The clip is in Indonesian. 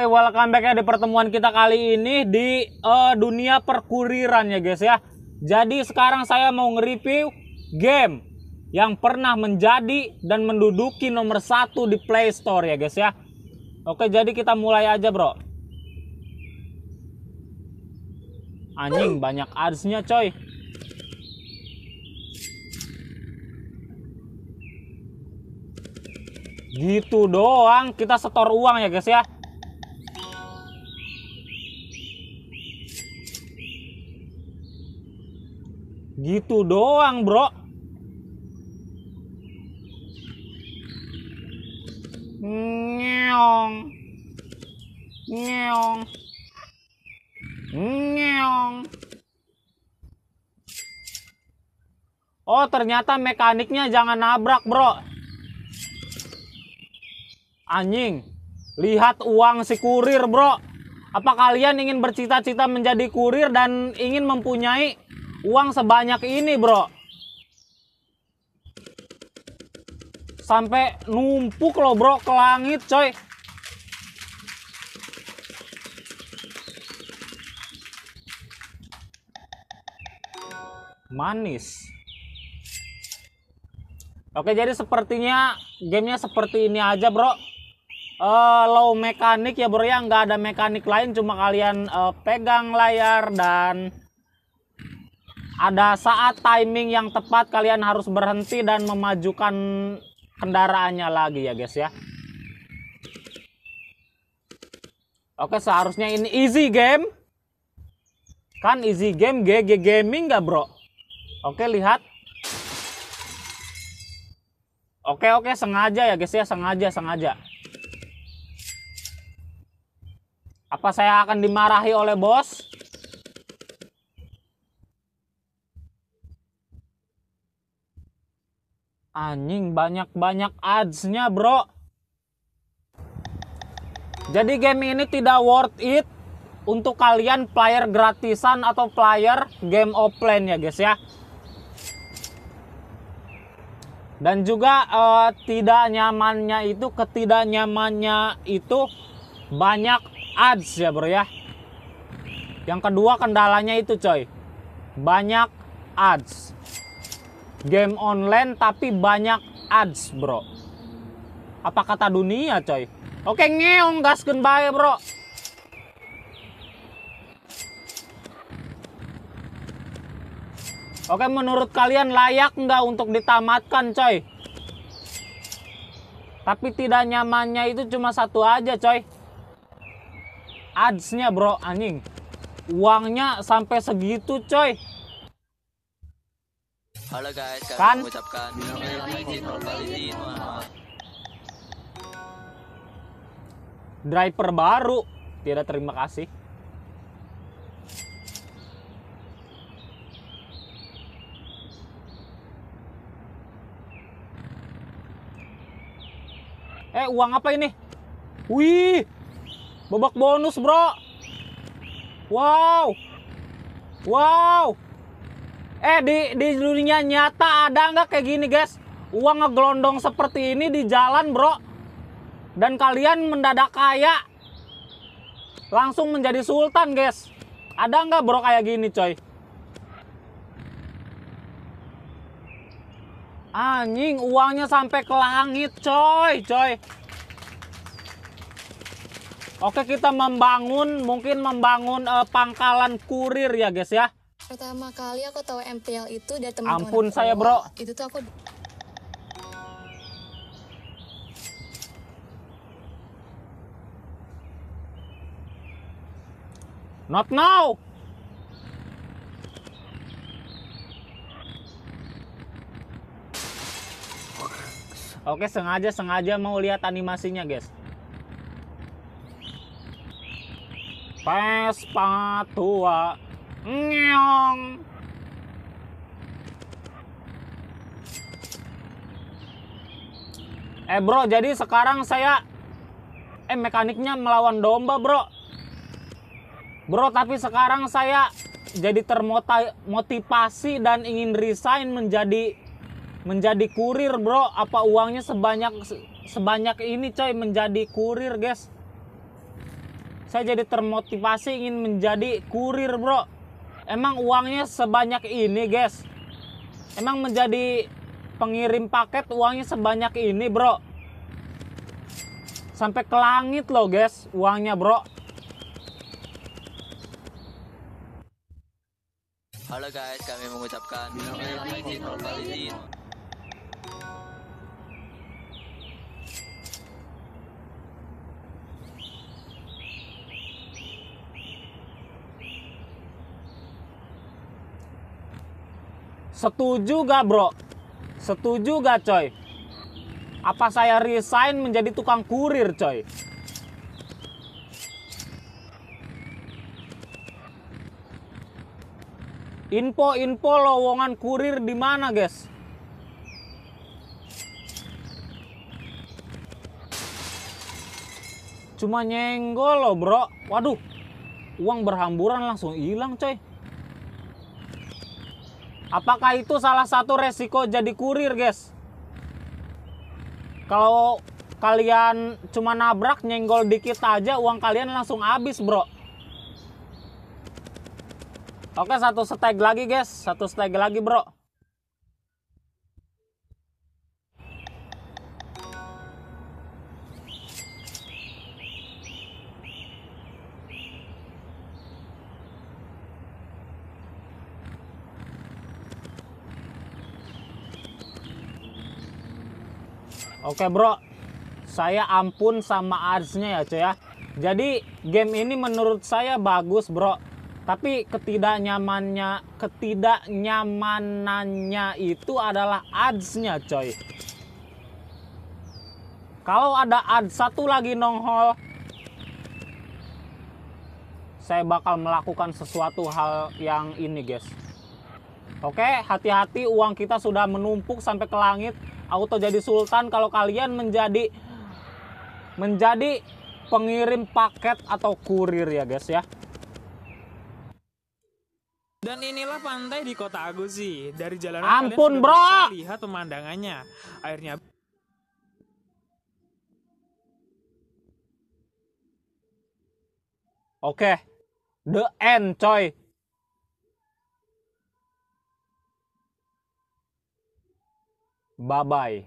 Hai, eh, welcome back ya di pertemuan kita kali ini di uh, dunia perkuriran ya guys ya. Jadi sekarang saya mau nge-review game yang pernah menjadi dan menduduki nomor satu di Play Store ya guys ya. Oke, jadi kita mulai aja bro. Anjing, banyak adsnya coy. Gitu doang, kita setor uang ya guys ya. Gitu doang, Bro. Ngeong. Ngeong. Ngeong. Oh, ternyata mekaniknya jangan nabrak, Bro. Anjing. Lihat uang si kurir, Bro. Apa kalian ingin bercita-cita menjadi kurir dan ingin mempunyai uang sebanyak ini bro sampai numpuk loh bro ke langit coy manis oke jadi sepertinya gamenya seperti ini aja bro uh, low mekanik ya bro ya nggak ada mekanik lain cuma kalian uh, pegang layar dan ada saat timing yang tepat kalian harus berhenti dan memajukan kendaraannya lagi ya guys ya oke seharusnya ini easy game kan easy game GG gaming gak bro oke lihat oke oke sengaja ya guys ya sengaja sengaja apa saya akan dimarahi oleh bos Anjing banyak-banyak ads-nya bro. Jadi game ini tidak worth it untuk kalian player gratisan atau player game offline ya guys ya. Dan juga uh, tidak nyamannya itu ketidaknyamannya itu banyak ads ya bro ya. Yang kedua kendalanya itu coy. Banyak ads game online tapi banyak ads bro apa kata dunia coy oke ngeong gas bae bro Oke, menurut kalian layak nggak untuk ditamatkan, coy? Tapi tidak nyamannya itu cuma satu aja, coy. Adsnya bro, anjing. Uangnya sampai segitu, coy. Halo guys, kami kan? mengucapkan iya, iya, iya. Driver baru, tidak terima kasih. Eh, uang apa ini? Wih, babak bonus bro. Wow, wow eh di di dunia nyata ada nggak kayak gini guys uang ngegelondong seperti ini di jalan bro dan kalian mendadak kaya langsung menjadi sultan guys ada nggak bro kayak gini coy anjing uangnya sampai ke langit coy coy Oke kita membangun mungkin membangun uh, pangkalan kurir ya guys ya Pertama kali aku tahu MPL itu dari teman-teman. Ampun aku. saya, Bro. Itu tuh aku Not now. Oke, sengaja sengaja mau lihat animasinya, guys. Pespa tua Ngeong. Eh bro, jadi sekarang saya eh mekaniknya melawan domba, bro. Bro, tapi sekarang saya jadi termotivasi dan ingin resign menjadi menjadi kurir, bro. Apa uangnya sebanyak sebanyak ini, coy, menjadi kurir, guys. Saya jadi termotivasi ingin menjadi kurir, bro. Emang uangnya sebanyak ini, guys? Emang menjadi pengirim paket uangnya sebanyak ini, bro? Sampai ke langit loh, guys, uangnya, bro. Halo guys, kami mengucapkan ya, ya. Setuju gak bro? Setuju gak coy? Apa saya resign menjadi tukang kurir coy? Info-info lowongan kurir di mana, guys? Cuma nyenggol loh, Bro. Waduh. Uang berhamburan langsung hilang, coy. Apakah itu salah satu resiko jadi kurir, guys? Kalau kalian cuma nabrak nyenggol dikit aja uang kalian langsung habis, Bro. Oke, satu stag lagi, guys. Satu stag lagi, Bro. Oke bro, saya ampun sama adsnya ya cuy ya. Jadi game ini menurut saya bagus bro. Tapi ketidaknyamannya, ketidaknyamanannya itu adalah adsnya coy. Kalau ada ads satu lagi nonghol, saya bakal melakukan sesuatu hal yang ini guys. Oke, hati-hati uang kita sudah menumpuk sampai ke langit auto jadi sultan kalau kalian menjadi menjadi pengirim paket atau kurir ya guys ya. Dan inilah pantai di kota Agusi. Dari jalan Ampun, bro. lihat pemandangannya. Airnya Oke. Okay. The end, coy. Bye-bye.